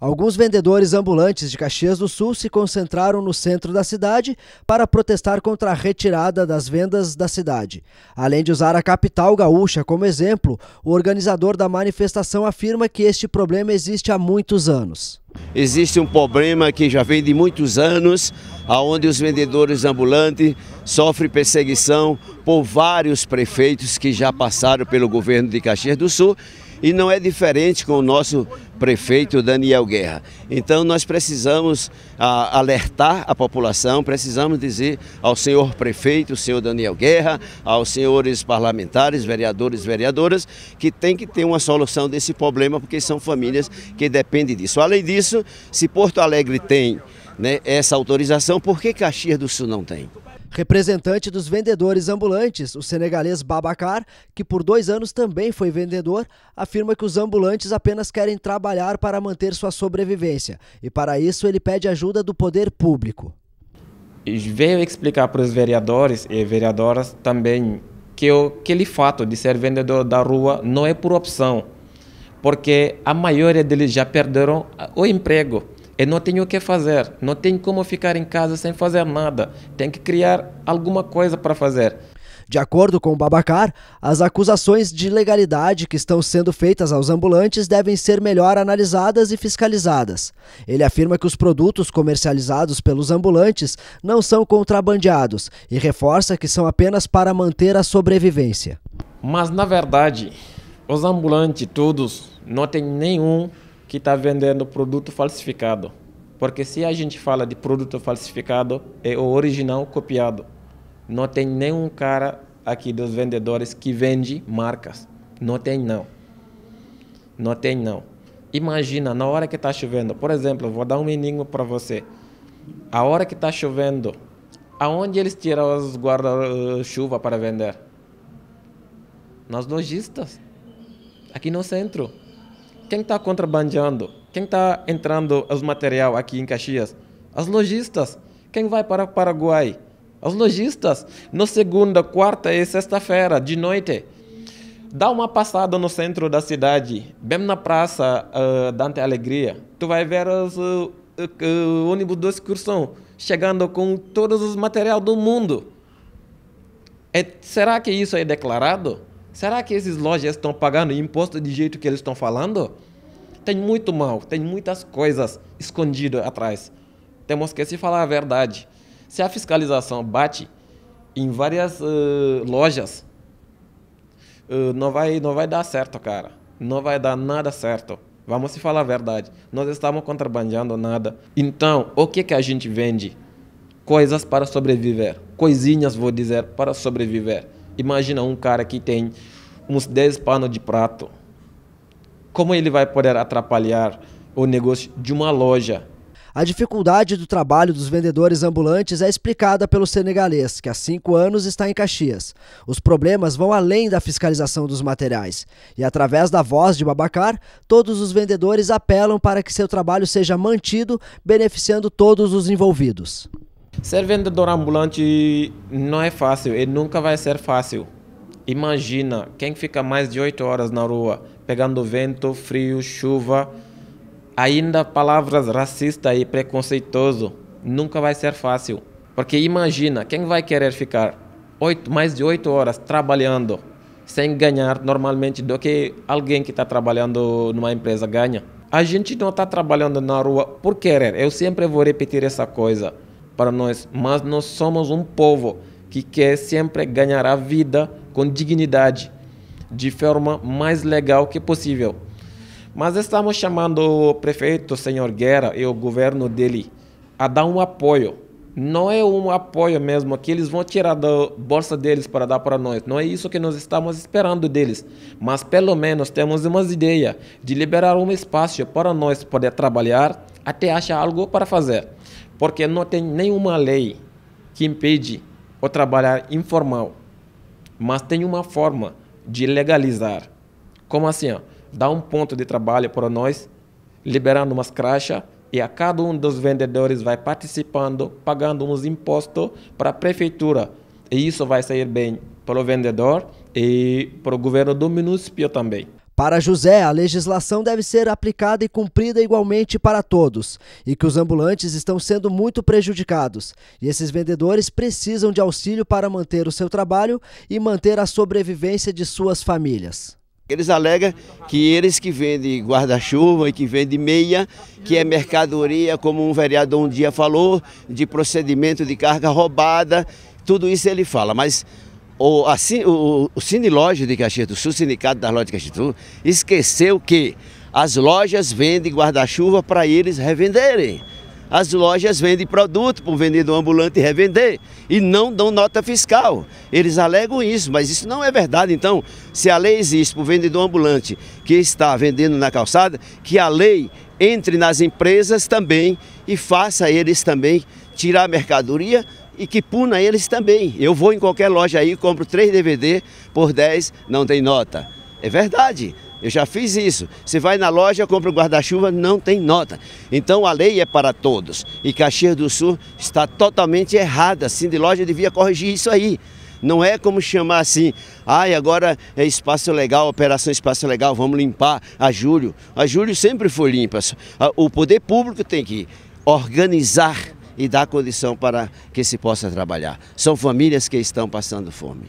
Alguns vendedores ambulantes de Caxias do Sul se concentraram no centro da cidade para protestar contra a retirada das vendas da cidade. Além de usar a capital gaúcha como exemplo, o organizador da manifestação afirma que este problema existe há muitos anos. Existe um problema que já vem de muitos anos, aonde os vendedores ambulantes sofrem perseguição por vários prefeitos que já passaram pelo governo de Caxias do Sul e não é diferente com o nosso prefeito Daniel Guerra. Então nós precisamos a alertar a população, precisamos dizer ao senhor prefeito, senhor Daniel Guerra, aos senhores parlamentares, vereadores, vereadoras, que tem que ter uma solução desse problema, porque são famílias que dependem disso. Além disso, se Porto Alegre tem né, essa autorização, por que Caxias do Sul não tem? Representante dos vendedores ambulantes, o senegalês Babacar, que por dois anos também foi vendedor, afirma que os ambulantes apenas querem trabalhar para manter sua sobrevivência e, para isso, ele pede ajuda do poder público. E veio explicar para os vereadores e vereadoras também que aquele fato de ser vendedor da rua não é por opção, porque a maioria deles já perderam o emprego e não tenho o que fazer, não tenho como ficar em casa sem fazer nada, tenho que criar alguma coisa para fazer. De acordo com o Babacar, as acusações de ilegalidade que estão sendo feitas aos ambulantes devem ser melhor analisadas e fiscalizadas. Ele afirma que os produtos comercializados pelos ambulantes não são contrabandeados e reforça que são apenas para manter a sobrevivência. Mas, na verdade, os ambulantes todos não têm nenhum que está vendendo produto falsificado. Porque se a gente fala de produto falsificado, é o original copiado. Não tem nenhum cara aqui dos vendedores que vende marcas. Não tem não. Não tem não. Imagina, na hora que está chovendo, por exemplo, vou dar um enigma para você. A hora que está chovendo, aonde eles tiram os guarda-chuva para vender? Nas lojistas. Aqui no centro. Quem está contrabandeando? Quem está entrando os material aqui em Caxias? As lojistas. Quem vai para o Paraguai? As lojistas. Na segunda, quarta e sexta-feira, de noite. Dá uma passada no centro da cidade, bem na praça uh, Dante Alegria. Tu vai ver os uh, uh, ônibus de excursão chegando com todos os material do mundo. É, será que isso é declarado? Será que esses lojas estão pagando imposto do jeito que eles estão falando? Tem muito mal, tem muitas coisas escondidas atrás. Temos que se falar a verdade. Se a fiscalização bate em várias uh, lojas, uh, não, vai, não vai dar certo, cara. Não vai dar nada certo. Vamos se falar a verdade. Nós estamos contrabandeando nada. Então, o que, que a gente vende? Coisas para sobreviver. Coisinhas, vou dizer, para sobreviver. Imagina um cara que tem uns 10 panos de prato. Como ele vai poder atrapalhar o negócio de uma loja? A dificuldade do trabalho dos vendedores ambulantes é explicada pelo senegalês, que há cinco anos está em Caxias. Os problemas vão além da fiscalização dos materiais. E através da voz de Babacar, todos os vendedores apelam para que seu trabalho seja mantido, beneficiando todos os envolvidos. Ser vendedor ambulante não é fácil e nunca vai ser fácil. Imagina quem fica mais de 8 horas na rua, pegando vento, frio, chuva, ainda palavras racista e preconceituoso. Nunca vai ser fácil. Porque imagina quem vai querer ficar 8, mais de 8 horas trabalhando sem ganhar normalmente do que alguém que está trabalhando numa empresa ganha. A gente não está trabalhando na rua por querer. Eu sempre vou repetir essa coisa para nós, mas nós somos um povo que quer sempre ganhar a vida com dignidade, de forma mais legal que possível. Mas estamos chamando o prefeito, o senhor Guerra, e o governo dele a dar um apoio. Não é um apoio mesmo que eles vão tirar da bolsa deles para dar para nós. Não é isso que nós estamos esperando deles. Mas pelo menos temos uma ideia de liberar um espaço para nós poder trabalhar até achar algo para fazer porque não tem nenhuma lei que impede o trabalhar informal, mas tem uma forma de legalizar. Como assim? Ó? Dá um ponto de trabalho para nós, liberando umas crachas e a cada um dos vendedores vai participando, pagando uns impostos para a prefeitura. E isso vai sair bem para o vendedor e para o governo do município também. Para José, a legislação deve ser aplicada e cumprida igualmente para todos, e que os ambulantes estão sendo muito prejudicados. E esses vendedores precisam de auxílio para manter o seu trabalho e manter a sobrevivência de suas famílias. Eles alegam que eles que vendem guarda-chuva e que vendem meia, que é mercadoria, como um vereador um dia falou, de procedimento de carga roubada, tudo isso ele fala, mas o, a, o, o Cine Loja de Caxias do Sul, o Sindicato das Lojas de Caxias do Sul, esqueceu que as lojas vendem guarda-chuva para eles revenderem. As lojas vendem produto para o vendedor ambulante revender e não dão nota fiscal. Eles alegam isso, mas isso não é verdade. Então, se a lei existe para o vendedor ambulante que está vendendo na calçada, que a lei entre nas empresas também e faça eles também tirar mercadoria e que puna eles também. Eu vou em qualquer loja aí, compro três DVD por 10, não tem nota. É verdade. Eu já fiz isso. Você vai na loja, compra um guarda-chuva, não tem nota. Então a lei é para todos. E Caxias do Sul está totalmente errada. Assim, de loja devia corrigir isso aí. Não é como chamar assim, ai, ah, agora é espaço legal, operação espaço legal, vamos limpar a Júlio. A Júlio sempre foi limpa. O poder público tem que organizar e dar condição para que se possa trabalhar. São famílias que estão passando fome.